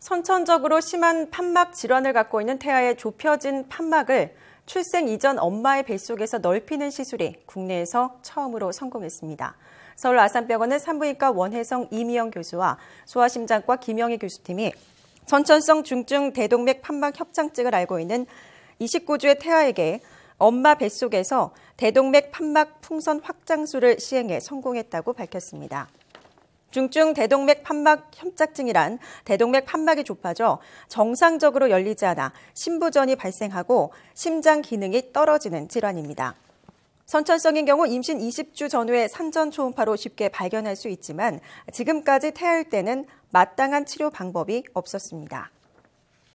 선천적으로 심한 판막 질환을 갖고 있는 태아의 좁혀진 판막을 출생 이전 엄마의 뱃속에서 넓히는 시술이 국내에서 처음으로 성공했습니다. 서울 아산병원의 산부인과 원혜성 이미영 교수와 소아심장과 김영희 교수팀이 선천성 중증 대동맥 판막 협창증을알고 있는 29주의 태아에게 엄마 뱃속에서 대동맥 판막 풍선 확장술을 시행해 성공했다고 밝혔습니다. 중증 대동맥 판막 협착증이란 대동맥 판막이 좁아져 정상적으로 열리지 않아 심부전이 발생하고 심장 기능이 떨어지는 질환입니다. 선천성인 경우 임신 20주 전후에 산전 초음파로 쉽게 발견할 수 있지만 지금까지 태아일 때는 마땅한 치료 방법이 없었습니다.